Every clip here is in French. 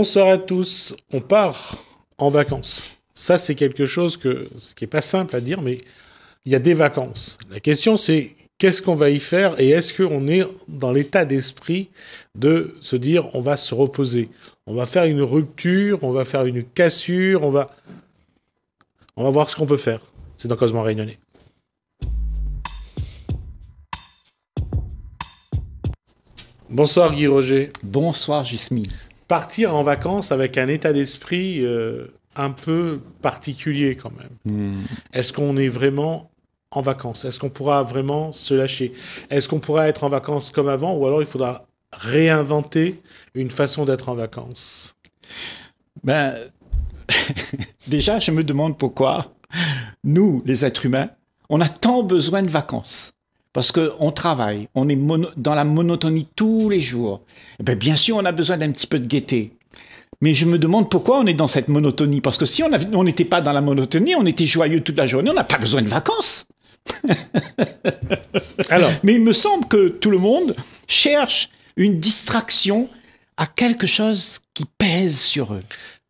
Bonsoir à tous. On part en vacances. Ça, c'est quelque chose que, ce qui n'est pas simple à dire, mais il y a des vacances. La question, c'est qu'est-ce qu'on va y faire et est-ce qu'on est dans l'état d'esprit de se dire on va se reposer, on va faire une rupture, on va faire une cassure, on va, on va voir ce qu'on peut faire. C'est dans Cosmo Réunionnais. Bonsoir Guy Roger. Bonsoir Jismi partir en vacances avec un état d'esprit euh, un peu particulier quand même. Hmm. Est-ce qu'on est vraiment en vacances Est-ce qu'on pourra vraiment se lâcher Est-ce qu'on pourra être en vacances comme avant ou alors il faudra réinventer une façon d'être en vacances Ben, déjà, je me demande pourquoi nous, les êtres humains, on a tant besoin de vacances parce qu'on travaille, on est dans la monotonie tous les jours. Eh ben, bien, sûr, on a besoin d'un petit peu de gaieté. Mais je me demande pourquoi on est dans cette monotonie. Parce que si on n'était pas dans la monotonie, on était joyeux toute la journée, on n'a pas besoin de vacances. Alors. Mais il me semble que tout le monde cherche une distraction à quelque chose qui pèse sur eux.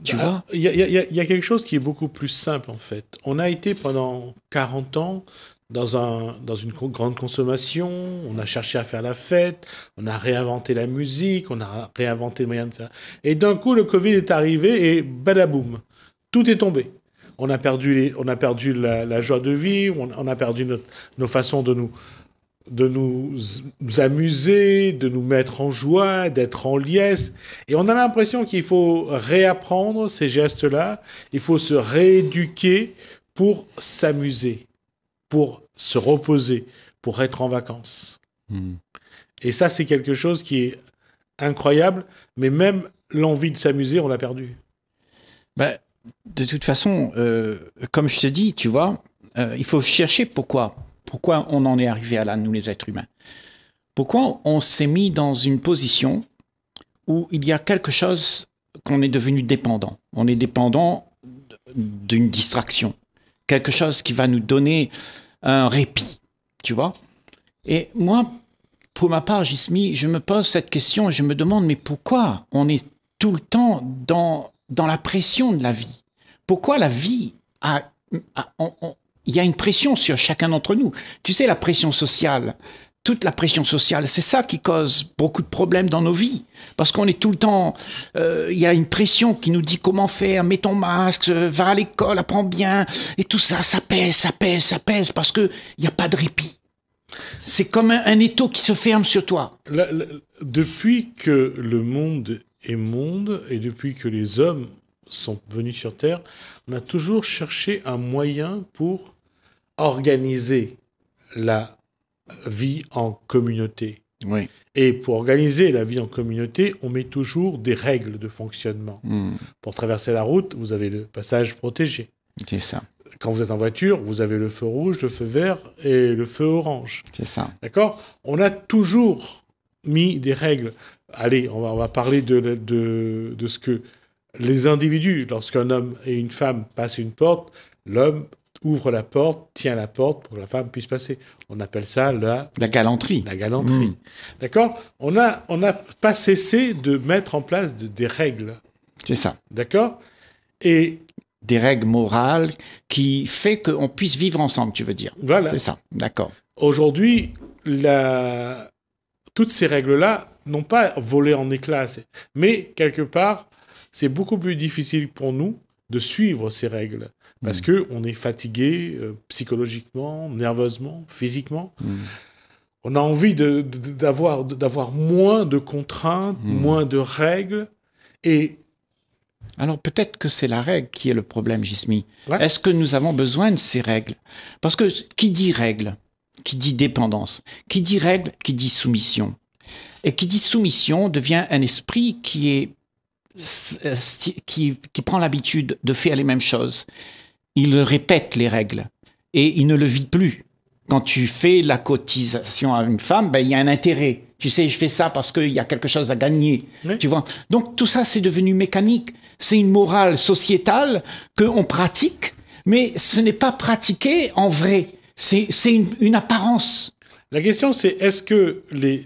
Tu ah, vois Il y, y, a quelque chose qui est beaucoup plus simple en fait. On a été pendant 40 ans dans, un, dans une grande consommation, on a cherché à faire la fête, on a réinventé la musique, on a réinventé les moyens de faire. Et d'un coup, le Covid est arrivé et badaboum, tout est tombé. On a perdu, les, on a perdu la, joie de vivre, on, a perdu nos façons de nous, de nous amuser, de nous mettre en joie, d'être en liesse. Et on a l'impression qu'il faut réapprendre ces gestes-là, il faut se rééduquer pour s'amuser pour se reposer, pour être en vacances. Hmm. Et ça, c'est quelque chose qui est incroyable, mais même l'envie de s'amuser, on l'a perdu. Ben, de toute façon, euh, comme je te dis, tu vois, euh, il faut chercher pourquoi. Pourquoi on en est arrivé à là, nous les êtres humains Pourquoi on s'est mis dans une position où il y a quelque chose qu'on est devenu dépendant On est dépendant d'une distraction, quelque chose qui va nous donner un répit, tu vois. Et moi, pour ma part, Jismi, je me pose cette question et je me demande, mais pourquoi on est tout le temps dans, dans la pression de la vie Pourquoi la vie a... Il y a une pression sur chacun d'entre nous. Tu sais, la pression sociale, toute la pression sociale. C'est ça qui cause beaucoup de problèmes dans nos vies. Parce qu'on est tout le temps, euh, il y a une pression qui nous dit comment faire, mets ton masque, euh, va à l'école, apprends bien. Et tout ça, ça pèse, ça pèse, ça pèse, parce qu'il n'y a pas de répit. C'est comme un, étau qui se ferme sur toi. depuis que le monde est monde, et depuis que les hommes sont venus sur Terre, on a toujours cherché un moyen pour organiser la vie en communauté. Et pour organiser la vie en communauté, on met toujours des règles de fonctionnement. Hmm. Pour traverser la route, vous avez le passage protégé. C'est ça. Quand vous êtes en voiture, vous avez le feu rouge, le feu vert et le feu orange. C'est ça. D'accord On a toujours mis des règles. Allez, on va, on va parler de, de, de ce que les individus, lorsqu'un homme et une femme passent une porte, l'homme ouvre la porte, tient la porte pour que la femme puisse passer. On appelle ça la... La galanterie. La galanterie. Hmm. D'accord On n'a on a pas cessé de mettre en place des règles. C'est ça. D'accord Et... Des règles morales qui fait qu'on puisse vivre ensemble, tu veux dire. Voilà. C'est ça, d'accord. Aujourd'hui, toutes ces règles-là n'ont pas volé en éclats. Mais quelque part, c'est beaucoup plus difficile pour nous de suivre ces règles parce qu'on mm. que on est fatigué euh, psychologiquement, nerveusement, physiquement. Mm. On a envie d'avoir d'avoir moins de contraintes, mm. moins de règles. Et alors peut-être que c'est la règle qui est le problème, Jismi. Est-ce que nous avons besoin de ces règles Parce que qui dit règle, qui dit dépendance, qui dit règle, qui dit soumission. Et qui dit soumission devient un esprit qui est euh, qui, qui prend l'habitude de faire les mêmes choses, il répète les règles et il ne le vit plus. Quand tu fais la cotisation à une femme, ben, il y a un intérêt. Tu sais, je fais ça parce qu'il y a quelque chose à gagner. Tu vois. Donc tout ça, c'est devenu mécanique. C'est une morale sociétale qu'on pratique, mais ce n'est pas pratiqué en vrai. C'est une, apparence. La question, c'est est-ce que les,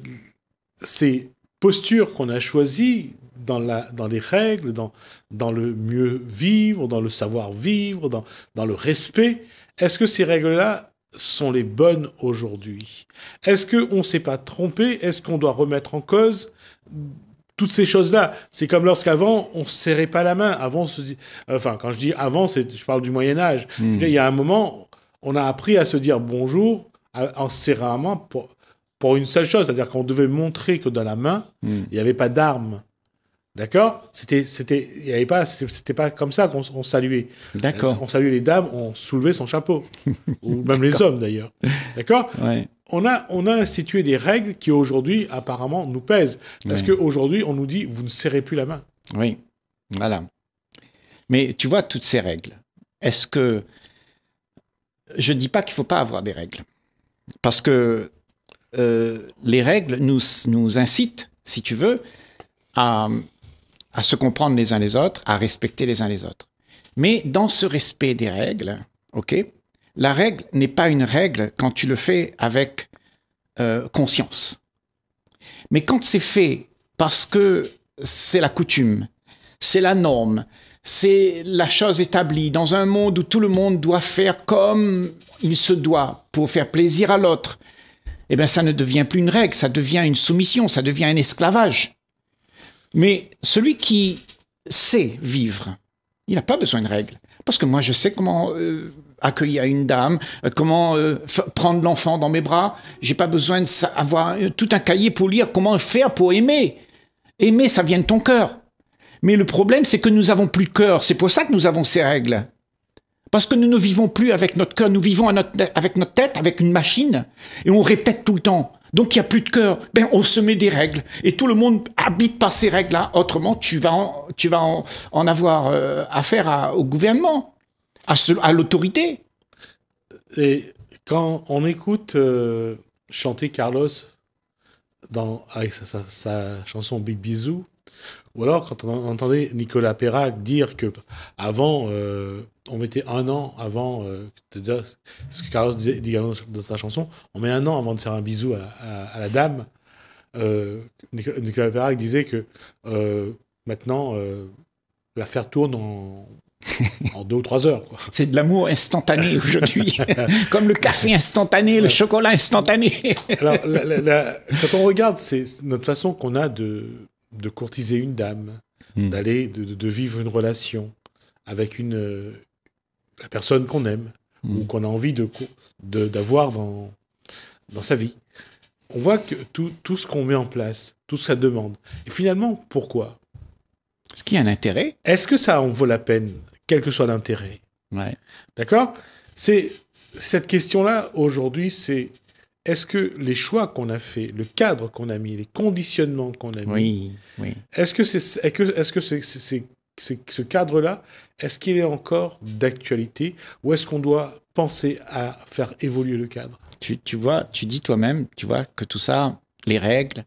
ces postures qu'on a choisies dans, la, dans les règles, dans, dans le mieux vivre, dans le savoir vivre, dans, dans le respect. Est-ce que ces règles-là sont les bonnes aujourd'hui Est-ce qu'on ne s'est pas trompé Est-ce qu'on doit remettre en cause toutes ces choses-là C'est comme lorsqu'avant, on ne serrait pas la main. Avant, se Enfin, quand je dis avant, je parle du Moyen Âge. Hmm. Il y a un moment, on a appris à se dire bonjour en serrant la main pour, pour une seule chose, c'est-à-dire qu'on devait montrer que dans la main, hmm. il n'y avait pas d'arme. D'accord C'était, c'était, il avait pas, c'était pas comme ça qu'on saluait. D'accord. On saluait les dames, on soulevait son chapeau, ou même les hommes d'ailleurs. D'accord. On a, on a institué des règles qui aujourd'hui apparemment nous pèsent, parce que qu'aujourd'hui on nous dit vous ne serrez plus la main. Oui. Voilà. Mais tu vois toutes ces règles. Est-ce que je ne dis pas qu'il faut pas avoir des règles, parce que euh, les règles nous nous incitent, si tu veux, à à se comprendre les uns les autres, à respecter les uns les autres. Mais dans ce respect des règles, ok, la règle n'est pas une règle quand tu le fais avec euh, conscience. Mais quand c'est fait parce que c'est la coutume, c'est la norme, c'est la chose établie dans un monde où tout le monde doit faire comme il se doit pour faire plaisir à l'autre, eh bien ça ne devient plus une règle, ça devient une soumission, ça devient un esclavage. Mais celui qui sait vivre, il n'a pas besoin de règles. Parce que moi, je sais comment euh, accueillir une dame, euh, comment euh, prendre l'enfant dans mes bras. Je n'ai pas besoin d'avoir tout un cahier pour lire comment faire pour aimer. Aimer, ça vient de ton cœur. Mais le problème, c'est que nous n'avons plus de cœur. C'est pour ça que nous avons ces règles. Parce que nous ne vivons plus avec notre cœur, nous vivons avec notre tête, avec une machine, et on répète tout le temps. Donc il n'y a plus de cœur. Ben, on se met des règles. Et tout le monde habite par ces règles-là. Autrement, tu vas en, tu vas en, avoir euh, affaire au gouvernement, à, l'autorité. Et quand on écoute euh, chanter Carlos dans, avec ah sa, chanson Big Bisou, ou alors, quand on entendait Nicolas Perrac dire que avant, euh, on mettait un an avant, euh, ce que Carlos disait également dans sa chanson, on met un an avant de faire un bisou à, à, la dame. Euh, Nicolas Perrac disait que euh, maintenant, l'affaire tourne en, en deux ou trois heures. C'est de l'amour instantané aujourd'hui, comme le café instantané, le chocolat instantané. Alors, quand on regarde, c'est notre façon qu'on a de, de courtiser une dame, hmm. d'aller, de, vivre une relation avec une, la personne qu'on aime ou hmm. qu'on a envie de, d'avoir dans, dans sa vie. On voit que tout, ce qu'on met en place, tout ça demande. Et finalement, pourquoi Est-ce qu'il y a un intérêt Est-ce que ça en vaut la peine, quel que soit l'intérêt Ouais. D'accord C'est cette question-là aujourd'hui, c'est est-ce que les choix qu'on a faits, le cadre qu'on a mis, les conditionnements qu'on a mis, oui, est-ce que, c'est, ce que, est-ce que c'est, ce cadre-là, est-ce qu'il est encore d'actualité ou est-ce qu'on doit penser à faire évoluer le cadre tu, vois, tu dis toi-même, tu vois que tout ça, les règles,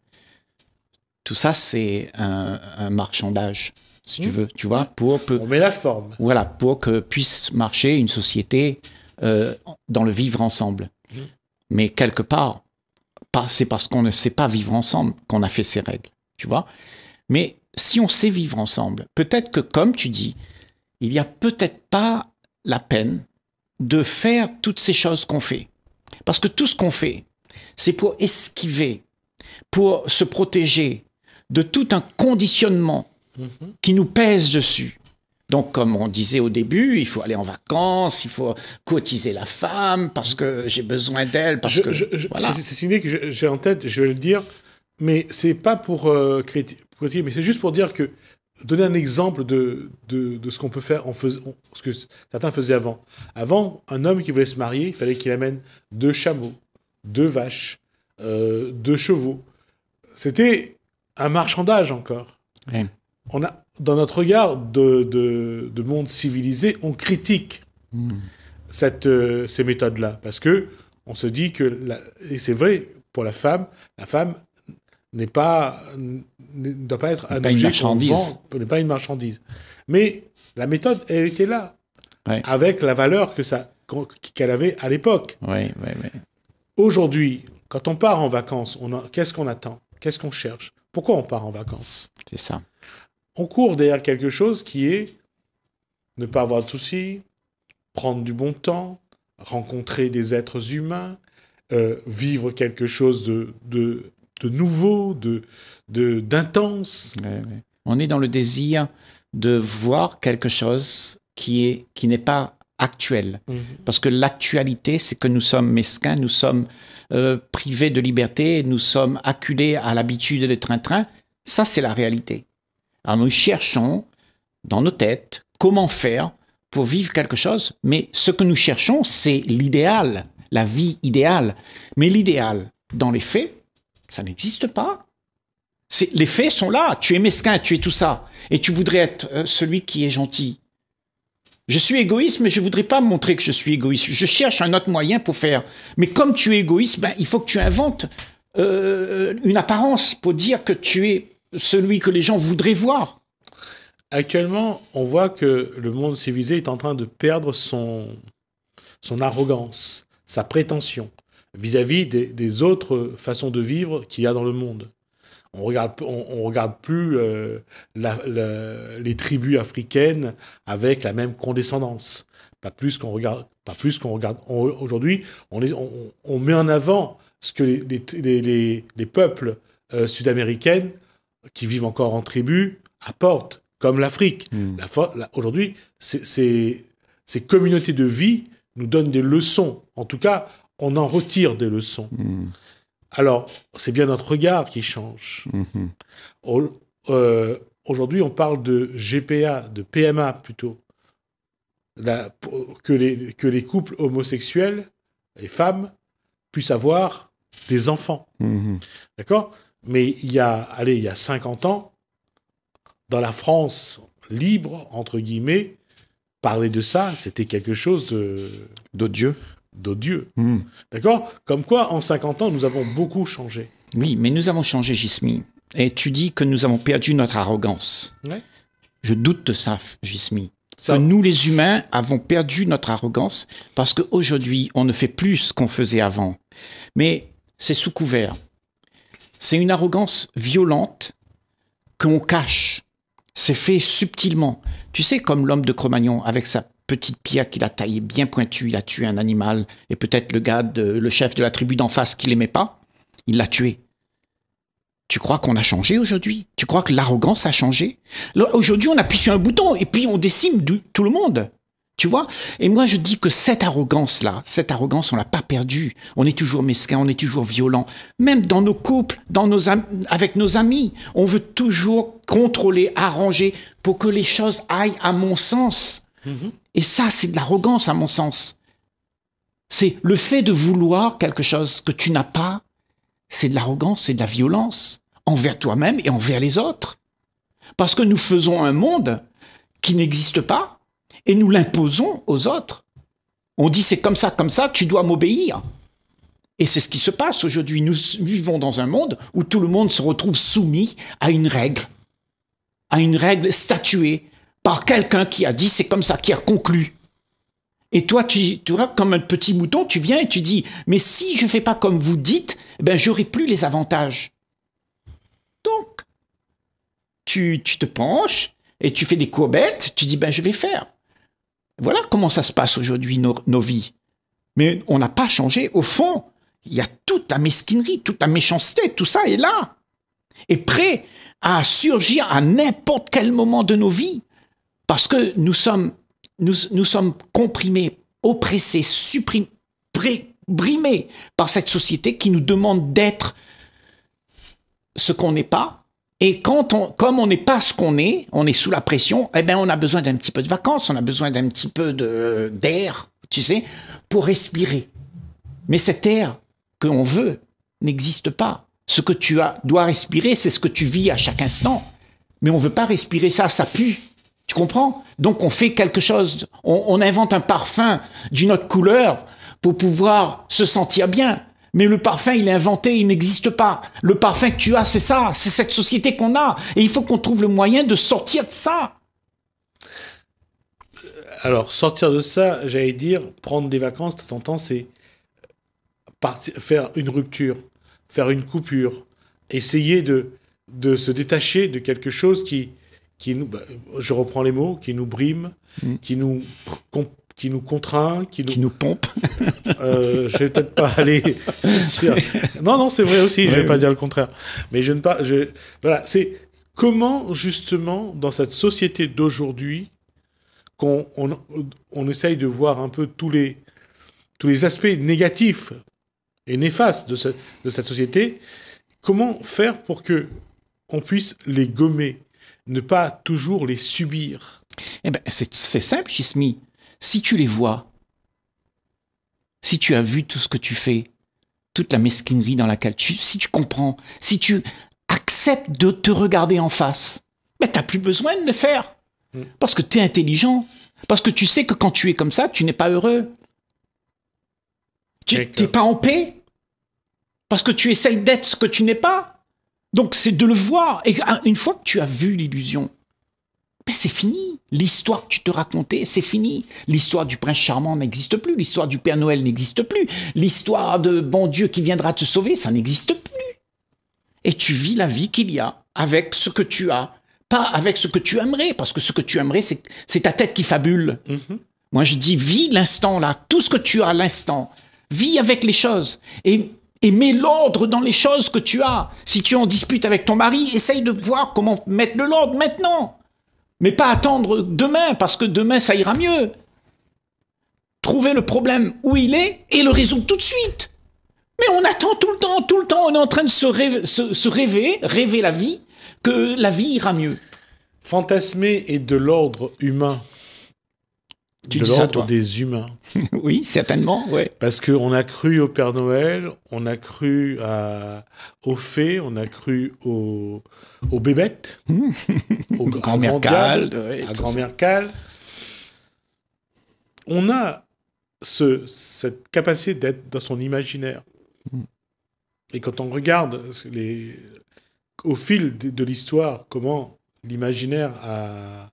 tout ça, c'est un, marchandage, si tu mmh. veux, tu vois, pour on met la forme, voilà, pour que puisse marcher une société euh, dans le vivre ensemble. Mais quelque part, c'est parce qu'on ne sait pas vivre ensemble qu'on a fait ces règles, tu vois. Mais si on sait vivre ensemble, peut-être que, comme tu dis, il n'y a peut-être pas la peine de faire toutes ces choses qu'on fait. Parce que tout ce qu'on fait, c'est pour esquiver, pour se protéger de tout un conditionnement mm-hmm. qui nous pèse dessus, donc, comme on disait au début, il faut aller en vacances, il faut cotiser la femme parce que j'ai besoin d'elle. Parce que voilà. c'est une idée que j'ai en tête. Je vais le dire, mais c'est pas euh, pour critiquer, mais c'est juste pour dire que donner un exemple de, de, ce qu'on peut faire, en ce que certains faisaient avant. Avant, un homme qui voulait se marier, il fallait qu'il amène deux chameaux, deux vaches, euh, deux chevaux. C'était un marchandage encore. On a dans notre regard de, monde civilisé, on critique cette, euh, ces méthodes-là. Parce que on se dit que, et c'est vrai pour la femme, la femme n'est pas, ne doit pas être un objet marchandise. n'est pas une marchandise. Mais la méthode, elle était là. Avec la valeur que ça, qu'elle avait à l'époque. Aujourd'hui, quand on part en vacances, on qu'est-ce qu'on attend Qu'est-ce qu'on cherche Pourquoi on part en vacances C'est ça on court derrière quelque chose qui est ne pas avoir de soucis, prendre du bon temps, rencontrer des êtres humains, euh, vivre quelque chose de, de, nouveau, de d'intense. On est dans le désir de voir quelque chose qui est qui n'est pas actuel. Mhm. Parce que l'actualité, c'est que nous sommes mesquins, nous sommes euh, privés de liberté, nous sommes acculés à l'habitude de train-train. Ça, c'est la réalité. Alors nous cherchons dans nos têtes comment faire pour vivre quelque chose, mais ce que nous cherchons, c'est l'idéal, la vie idéale. Mais l'idéal, dans les faits, ça n'existe pas. Les faits sont là, tu es mesquin, tu es tout ça, et tu voudrais être euh, celui qui est gentil. Je suis égoïste, mais je voudrais pas montrer que je suis égoïste. Je cherche un autre moyen pour faire. Mais comme tu es égoïste, ben, il faut que tu inventes euh, une apparence pour dire que tu es celui que les gens voudraient voir. Actuellement, on voit que le monde civilisé est en train de perdre son, son arrogance, sa prétention vis-à-vis des, autres façons de vivre qu'il y a dans le monde. On regarde, on, regarde plus euh, les tribus africaines avec la même condescendance. Pas plus qu'on regarde, pas plus qu'on regarde. Aujourd'hui, on, met en avant ce que les, les, peuples euh, sud-américains qui vivent encore en tribu apportent, comme l'Afrique. Hmm. Aujourd'hui, ces, communautés de vie nous donnent des leçons. En tout cas, on en retire des leçons. Hmm. Alors, c'est bien notre regard qui change. Hmm. Euh, aujourd'hui, on parle de GPA, de PMA plutôt, que, les, que les couples homosexuels, les femmes, puissent avoir des enfants. D'accord mais il y a, allez, il y a 50 ans, dans la France libre, entre guillemets, parler de ça, c'était quelque chose de... D'odieux. D'odieux. Hmm. D'accord Comme quoi, en 50 ans, nous avons beaucoup changé. Oui, mais nous avons changé, Gismi. Et tu dis que nous avons perdu notre arrogance. Ouais. Je doute de ça, Gismi. Ça. Que nous, les humains, avons perdu notre arrogance parce qu'aujourd'hui, on ne fait plus ce qu'on faisait avant. Mais c'est sous couvert. C'est une arrogance violente qu'on cache. C'est fait subtilement. Tu sais, comme l'homme de Cro-Magnon, avec sa petite pierre qu'il a taillée bien pointue, il a tué un animal, et peut-être le gars, le chef de la tribu d'en face qui l'aimait pas, il l'a tué. Tu crois qu'on a changé aujourd'hui Tu crois que l'arrogance a changé Aujourd'hui, on appuie sur un bouton et puis on décime tout le monde. Tu vois Et moi, je dis que cette arrogance-là, cette arrogance, on l'a pas perdue. On est toujours mesquin, on est toujours violent. Même dans nos couples, dans nos avec nos amis, on veut toujours contrôler, arranger pour que les choses aillent à mon sens. Mhm. Et ça, c'est de l'arrogance, à mon sens. C'est le fait de vouloir quelque chose que tu n'as pas, c'est de l'arrogance, c'est de la violence envers toi-même et envers les autres. Parce que nous faisons un monde qui n'existe pas, et nous l'imposons aux autres. On dit c'est comme ça, comme ça, tu dois m'obéir. Et c'est ce qui se passe aujourd'hui. Nous vivons dans un monde où tout le monde se retrouve soumis à une règle, à une règle statuée par quelqu'un qui a dit c'est comme ça, qui a conclu. Et toi, tu, vois, comme un petit mouton, tu viens et tu dis, mais si je ne fais pas comme vous dites, ben j'aurai plus les avantages. Donc, tu, tu te penches et tu fais des courbettes, tu dis, ben je vais faire. Voilà comment ça se passe aujourd'hui, nos, vies. Mais on n'a pas changé. Au fond, il y a toute la mesquinerie, toute la méchanceté, tout ça est là. Et prêt à surgir à n'importe quel moment de nos vies. Parce que nous sommes, nous sommes comprimés, oppressés, supprimés, brimés par cette société qui nous demande d'être ce qu'on n'est pas et quand on, comme on n'est pas ce qu'on est, on est sous la pression, eh bien, on a besoin d'un petit peu de vacances, on a besoin d'un petit peu d'air, tu sais, pour respirer. Mais cet air que l'on veut n'existe pas. Ce que tu as, dois respirer, c'est ce que tu vis à chaque instant. Mais on ne veut pas respirer ça, ça pue. Tu comprends Donc on fait quelque chose, on invente un parfum d'une autre couleur pour pouvoir se sentir bien. Mais le parfum, il est inventé, il n'existe pas. Le parfum que tu as, c'est ça, c'est cette société qu'on a. Et il faut qu'on trouve le moyen de sortir de ça. Euh, alors, sortir de ça, j'allais dire, prendre des vacances, de temps en temps, c'est faire une rupture, faire une coupure, essayer de, de se détacher de quelque chose qui, qui nous, bah, je reprends les mots, qui nous brime, mm. qui nous qui nous contraint, qui nous, nous pompe. euh, je vais peut-être pas aller. Sur... Non, non, c'est vrai aussi. je je vais pas dire le contraire. Mais je ne pas. Voilà, c'est comment justement dans cette société d'aujourd'hui qu'on on, essaye de voir un peu tous les tous les aspects négatifs et néfastes de, de cette société. Comment faire pour que puisse les gommer, ne pas toujours les subir Eh ben, c'est simple, Chismi si tu les vois, si tu as vu tout ce que tu fais, toute la mesquinerie dans laquelle tu, si tu comprends, si tu acceptes de te regarder en face, ben t'as plus besoin de le faire. Mm. Parce que tu es intelligent. Parce que tu sais que quand tu es comme ça, tu n'es pas heureux. Tu n'es pas en paix. Parce que tu essayes d'être ce que tu n'es pas. Donc c'est de le voir. Et ah, une fois que tu as vu l'illusion, ben, c'est fini. L'histoire que tu te racontais, c'est fini. L'histoire du prince charmant n'existe plus. L'histoire du Père Noël n'existe plus. L'histoire de bon Dieu qui viendra te sauver, ça n'existe plus. Et tu vis la vie qu'il y a avec ce que tu as, pas avec ce que tu aimerais, parce que ce que tu aimerais, c'est ta tête qui fabule. Mm-hmm. Moi, je dis, vis l'instant là, tout ce que tu as à l'instant. Vis avec les choses. Et mets l'ordre dans les choses que tu as. Si tu en disputes avec ton mari, essaye de voir comment mettre de l'ordre maintenant. Mais pas attendre demain, parce que demain, ça ira mieux. Trouver le problème où il est et le résoudre tout de suite. Mais on attend tout le temps, tout le temps, on est en train de se rêver, rêver, rêver la vie, que la vie ira mieux. Fantasmer est de l'ordre humain de l'ordre des humains. oui, certainement, ouais. Parce qu'on a cru au Père Noël, on a cru à, aux fées, on a cru aux, aux bébêtes, aux grand mères Cal. à grand On a ce, cette capacité d'être dans son imaginaire. Et quand on regarde les, au fil de l'histoire comment l'imaginaire a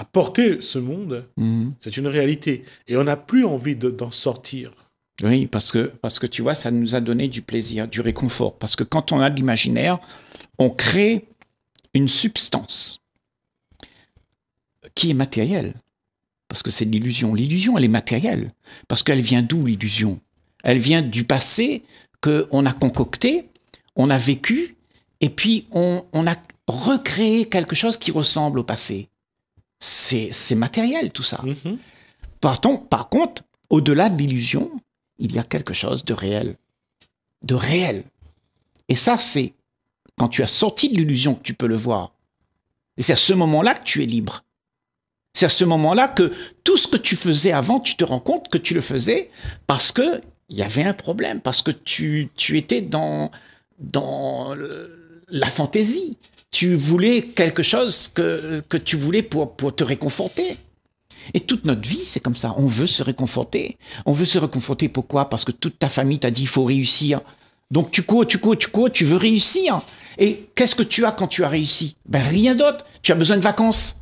Apporter ce monde, mhm. c'est une réalité. Et on n'a plus envie d'en sortir. Oui, parce que, parce que tu vois, ça nous a donné du plaisir, du réconfort. Parce que quand on a de l'imaginaire, on crée une substance qui est matérielle. Parce que c'est l'illusion. L'illusion, elle est matérielle. Parce qu'elle vient d'où l'illusion Elle vient du passé qu'on a concocté, on a vécu, et puis on, on a recréé quelque chose qui ressemble au passé c'est matériel tout ça. Mhm. Par, contre, au-delà de l'illusion, il y a quelque chose de réel. De réel. Et ça, c'est quand tu as sorti de l'illusion que tu peux le voir. Et c'est à ce moment-là que tu es libre. C'est à ce moment-là que tout ce que tu faisais avant, tu te rends compte que tu le faisais parce qu'il y avait un problème, parce que tu, étais dans, dans la fantaisie, tu voulais quelque chose que, tu voulais pour, te réconforter. Et toute notre vie, c'est comme ça. On veut se réconforter. On veut se réconforter pourquoi Parce que toute ta famille t'a dit il faut réussir. Donc tu cours, tu cours, tu cours, tu veux réussir. Et qu'est-ce que tu as quand tu as réussi Ben rien d'autre. Tu as besoin de vacances.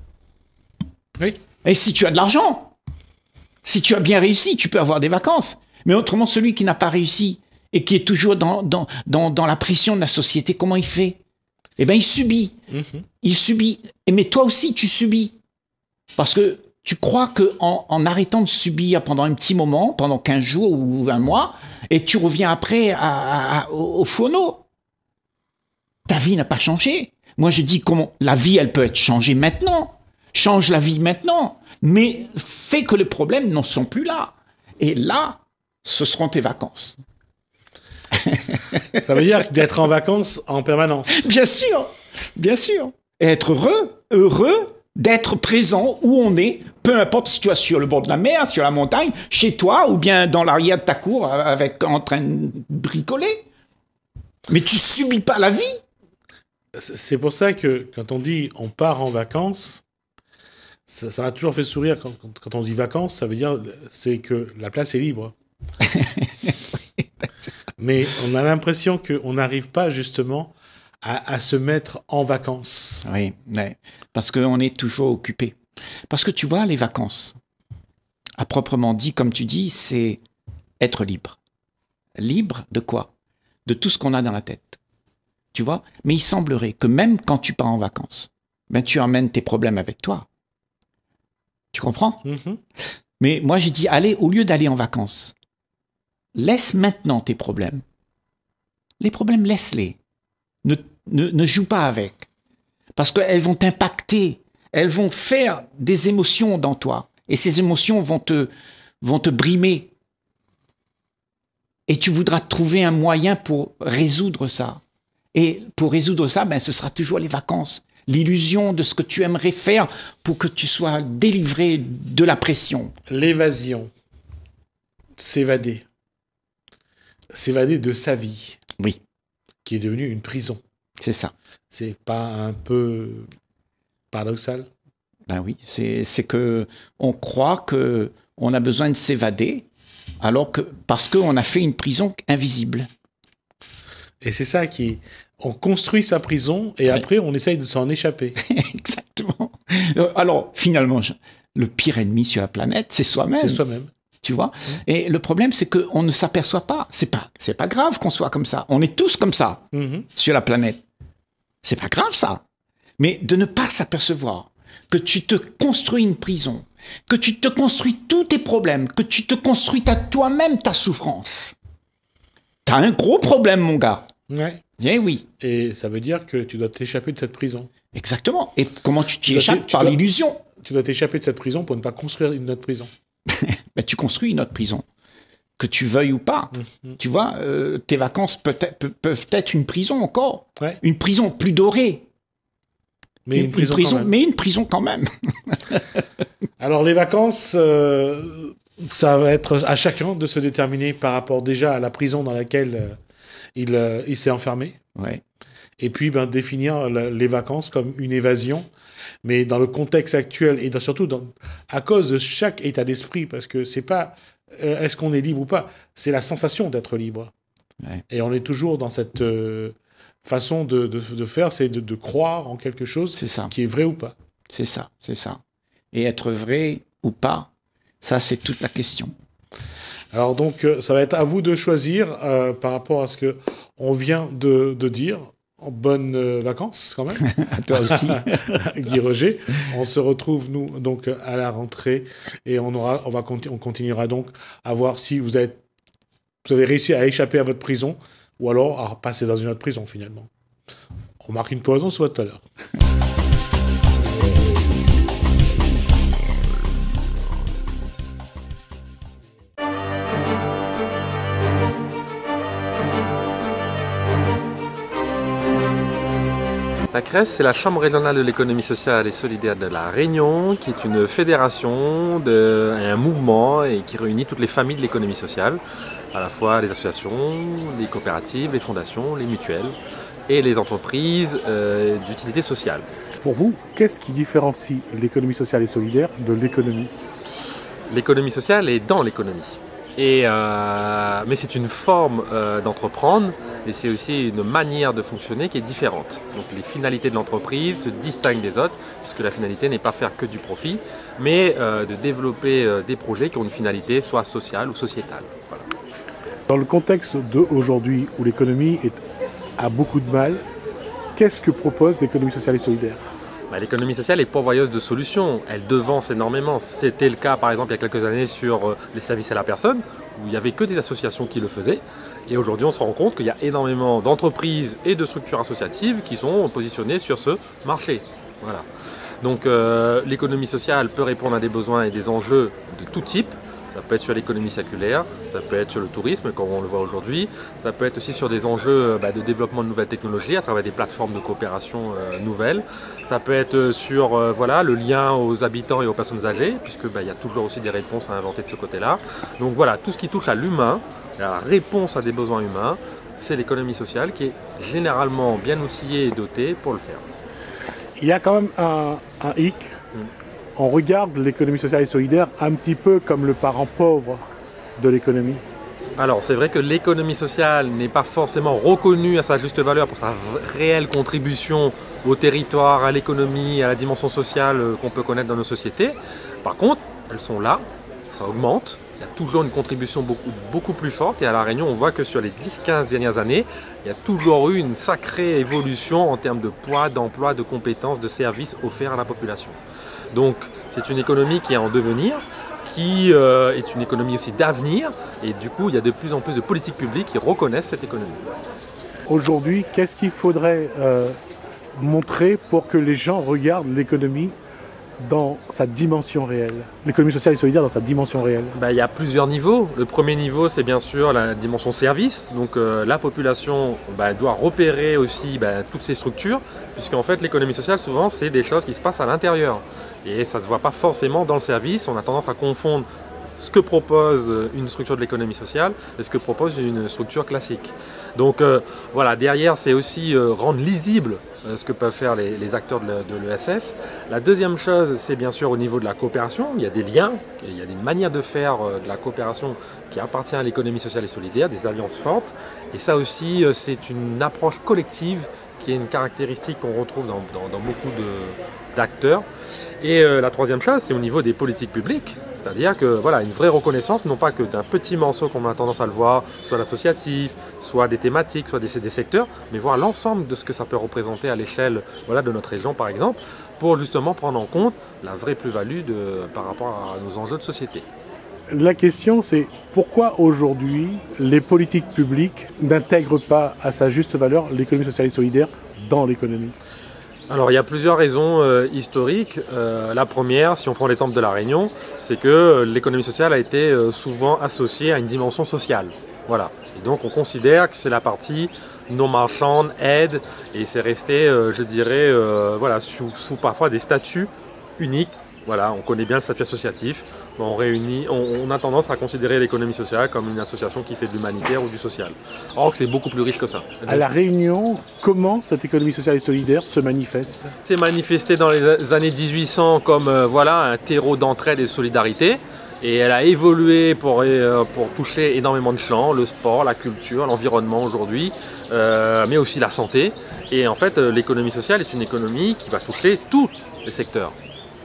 Oui. Et si tu as de l'argent, si tu as bien réussi, tu peux avoir des vacances. Mais autrement, celui qui n'a pas réussi et qui est toujours dans, dans, dans la pression de la société, comment il fait eh bien, il subit. Mhm. Il subit. Mais toi aussi, tu subis. Parce que tu crois que en, arrêtant de subir pendant un petit moment, pendant 15 jours ou un mois, et tu reviens après au, au phono, ta vie n'a pas changé. Moi, je dis comment la vie, elle peut être changée maintenant. Change la vie maintenant, mais fais que les problèmes n'en sont plus là. Et là, ce seront tes vacances ça veut dire d'être en vacances en permanence. Bien sûr, bien sûr. être heureux, heureux d'être présent où on est, peu importe si tu es sur le bord de la mer, sur la montagne, chez toi ou bien dans l'arrière de ta cour avec, en train de bricoler. Mais tu subis pas la vie. C'est pour ça que quand on dit on part en vacances, ça m'a toujours fait sourire quand, quand, on dit vacances, ça veut dire c'est que la place est libre. mais on a l'impression qu'on n'arrive pas justement à, se mettre en vacances. Oui, parce qu'on est toujours occupé. Parce que tu vois, les vacances, à proprement dit, comme tu dis, c'est être libre. Libre de quoi De tout ce qu'on a dans la tête. Tu vois Mais il semblerait que même quand tu pars en vacances, ben, tu emmènes tes problèmes avec toi. Tu comprends mm-hmm. Mais moi, j'ai dit, allez, au lieu d'aller en vacances, Laisse maintenant tes problèmes. Les problèmes, laisse-les. Ne, joue pas avec. Parce qu'elles vont t'impacter. Elles vont faire des émotions dans toi. Et ces émotions vont te, vont te brimer. Et tu voudras trouver un moyen pour résoudre ça. Et pour résoudre ça, ben, ce sera toujours les vacances. L'illusion de ce que tu aimerais faire pour que tu sois délivré de la pression. L'évasion. S'évader s'évader de sa vie. Oui. Qui est devenue une prison. C'est ça. C'est pas un peu paradoxal Ben oui, c'est que on croit que on a besoin de s'évader alors que parce qu'on a fait une prison invisible. Et c'est ça qui on construit sa prison et après on essaye de s'en échapper. Exactement. Euh, alors finalement, le pire ennemi sur la planète, c'est soi-même. C'est soi-même tu vois. Mm. Et le problème, c'est qu'on ne s'aperçoit pas. C'est pas, c'est pas grave qu'on soit comme ça. On est tous comme ça mm-hmm. sur la planète. C'est pas grave ça. Mais de ne pas s'apercevoir que tu te construis une prison, que tu te construis tous tes problèmes, que tu te construis à toi-même ta souffrance. T'as un gros problème, mon gars. Ouais. Eh oui. Et ça veut dire que tu dois t'échapper de cette prison. Exactement. Et comment tu t'échappes Par l'illusion. Tu dois t'échapper de cette prison pour ne pas construire une autre prison. Bah, tu construis une autre prison. Que tu veuilles ou pas. Mhm. Tu vois, euh, tes vacances peuvent être une prison encore. Une prison plus dorée. Mais une, prison, quand même. Alors les vacances, euh, ça va être à chacun de se déterminer par rapport déjà à la prison dans laquelle euh, il, s'est enfermé. Et puis ben, définir les vacances comme une évasion mais dans le contexte actuel et surtout dans, à cause de chaque état d'esprit, parce que c'est pas euh, est-ce qu'on est libre ou pas, c'est la sensation d'être libre. Et on est toujours dans cette euh, façon de, de, faire, c'est de, croire en quelque chose ça. qui est vrai ou pas. C'est ça, c'est ça. Et être vrai ou pas, ça c'est toute la question. Alors donc, euh, ça va être à vous de choisir par rapport à ce que on vient de, de dire en bonnes euh, vacances quand même. toi aussi. Guy Roger. On se retrouve, nous, donc, à la rentrée et on, aura, on, va on continuera donc à voir si vous, êtes, vous avez réussi à échapper à votre prison ou alors à passer dans une autre prison finalement. On marque une poison, soit tout à l'heure. La CRES, c'est la Chambre régionale de l'économie sociale et solidaire de la Réunion, qui est une fédération, un mouvement et qui réunit toutes les familles de l'économie sociale, à la fois les associations, les coopératives, les fondations, les mutuelles et les entreprises euh, d'utilité sociale. Pour vous, qu'est-ce qui différencie l'économie sociale et solidaire de l'économie L'économie sociale est dans l'économie. Euh, mais c'est une forme euh, d'entreprendre et c'est aussi une manière de fonctionner qui est différente. Donc les finalités de l'entreprise se distinguent des autres, puisque la finalité n'est pas faire que du profit, mais euh, de développer euh, des projets qui ont une finalité soit sociale ou sociétale. Dans le contexte d'aujourd'hui où l'économie a beaucoup de mal, qu'est-ce que propose l'économie sociale et solidaire bah, L'économie sociale est pourvoyeuse de solutions, elle devance énormément. C'était le cas par exemple il y a quelques années sur euh, les services à la personne, où il n'y avait que des associations qui le faisaient. Et aujourd'hui, on se rend compte qu'il y a énormément d'entreprises et de structures associatives qui sont positionnées sur ce marché. Voilà. Donc euh, l'économie sociale peut répondre à des besoins et des enjeux de tout type. Ça peut être sur l'économie circulaire, ça peut être sur le tourisme, comme on le voit aujourd'hui, ça peut être aussi sur des enjeux euh, bah, de développement de nouvelles technologies à travers des plateformes de coopération euh, nouvelles, ça peut être sur voilà, le lien aux habitants et aux personnes âgées, puisqu'il bah, y a toujours aussi des réponses à inventer de ce côté-là. Donc voilà, tout ce qui touche à l'humain, la réponse à des besoins humains, c'est l'économie sociale qui est généralement bien outillée et dotée pour le faire. Il y a quand même un, hic. Hmm. On regarde l'économie sociale et solidaire un petit peu comme le parent pauvre de l'économie. Alors c'est vrai que l'économie sociale n'est pas forcément reconnue à sa juste valeur pour sa réelle contribution au territoire, à l'économie, à la dimension sociale euh, qu'on peut connaître dans nos sociétés. Par contre, elles sont là, ça augmente, il y a toujours une contribution beaucoup, beaucoup plus forte. Et à La Réunion, on voit que sur les 10-15 dernières années, il y a toujours eu une sacrée évolution en termes de poids, d'emploi, de compétences, de services offerts à la population. Donc c'est une économie qui est en devenir, qui euh, est une économie aussi d'avenir. Et du coup, il y a de plus en plus de politiques publiques qui reconnaissent cette économie. Aujourd'hui, qu'est-ce qu'il faudrait euh, montrer pour que les gens regardent l'économie dans sa dimension réelle L'économie sociale et solidaire dans sa dimension réelle bah, Il y a plusieurs niveaux. Le premier niveau, c'est bien sûr la dimension service. Donc euh, la population bah, doit repérer aussi bah, toutes ces structures, puisqu'en fait l'économie sociale, souvent, c'est des choses qui se passent à l'intérieur. Et ça ne se voit pas forcément dans le service. On a tendance à confondre ce que propose une structure de l'économie sociale et ce que propose une structure classique. Donc euh, voilà, derrière, c'est aussi euh, rendre lisible euh, ce que peuvent faire les, acteurs de l'ESS. La deuxième chose, c'est bien sûr au niveau de la coopération. Il y a des liens, il y a des manières de faire de la coopération qui appartient à l'économie sociale et solidaire, des alliances fortes. Et ça aussi, c'est une approche collective qui est une caractéristique qu'on retrouve dans, dans, dans beaucoup d'acteurs. Et la troisième chose, c'est au niveau des politiques publiques. C'est-à-dire que voilà, une vraie reconnaissance, non pas que d'un petit morceau qu'on a tendance à le voir, soit l'associatif, soit des thématiques, soit des, secteurs, mais voir l'ensemble de ce que ça peut représenter à l'échelle voilà, de notre région par exemple, pour justement prendre en compte la vraie plus-value par rapport à nos enjeux de société. La question c'est pourquoi aujourd'hui les politiques publiques n'intègrent pas à sa juste valeur l'économie sociale et solidaire dans l'économie alors il y a plusieurs raisons euh, historiques. Euh, la première, si on prend l'exemple de la Réunion, c'est que euh, l'économie sociale a été souvent associée à une dimension sociale. Voilà. Et donc on considère que c'est la partie non marchande, aide, et c'est resté, je dirais, voilà, sous, parfois des statuts uniques. Voilà, on connaît bien le statut associatif, on, on, a tendance à considérer l'économie sociale comme une association qui fait de l'humanitaire ou du social. Or c'est beaucoup plus riche que ça. À La Réunion, comment cette économie sociale et solidaire se manifeste C'est manifesté dans les années 1800 comme euh, voilà, un terreau d'entraide et de solidarité. Et elle a évolué pour, euh, pour toucher énormément de champs, le sport, la culture, l'environnement aujourd'hui, euh, mais aussi la santé. Et en fait, l'économie sociale est une économie qui va toucher tous les secteurs.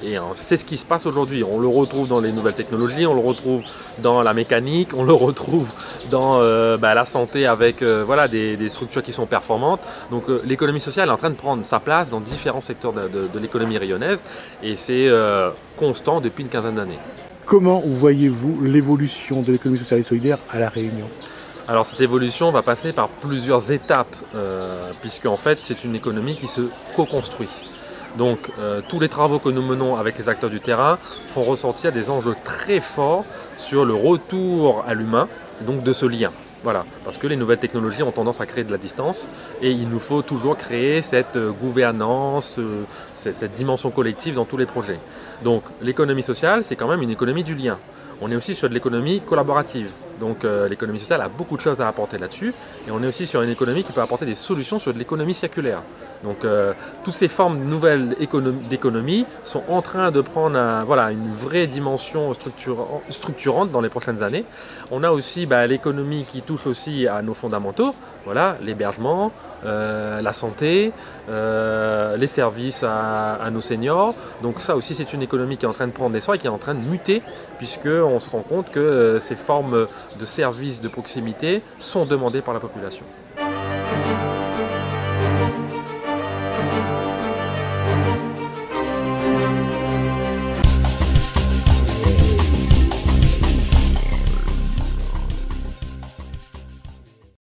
Et hein, c'est ce qui se passe aujourd'hui. On le retrouve dans les nouvelles technologies, on le retrouve dans la mécanique, on le retrouve dans euh, bah, la santé avec euh, des, structures qui sont performantes. Donc euh, l'économie sociale est en train de prendre sa place dans différents secteurs de, l'économie rayonnaise et c'est constant depuis une quinzaine d'années. Comment voyez-vous l'évolution de l'économie sociale et solidaire à La Réunion alors cette évolution va passer par plusieurs étapes, puisque en fait c'est une économie qui se co-construit. Donc euh, tous les travaux que nous menons avec les acteurs du terrain font ressortir des enjeux très forts sur le retour à l'humain, donc de ce lien. Voilà, parce que les nouvelles technologies ont tendance à créer de la distance et il nous faut toujours créer cette euh, gouvernance, euh, cette dimension collective dans tous les projets. Donc l'économie sociale, c'est quand même une économie du lien. On est aussi sur de l'économie collaborative. Donc l'économie sociale a beaucoup de choses à apporter là-dessus et on est aussi sur une économie qui peut apporter des solutions sur de l'économie circulaire. Donc euh, toutes ces formes nouvelles d'économie sont en train de prendre voilà, une vraie dimension structurante dans les prochaines années. On a aussi bah, l'économie qui touche aussi à nos fondamentaux, voilà, l'hébergement, euh, la santé, euh, les services à, nos seniors. Donc ça aussi c'est une économie qui est en train de prendre des soins et qui est en train de muter puisqu'on se rend compte que ces formes de services de proximité sont demandées par la population.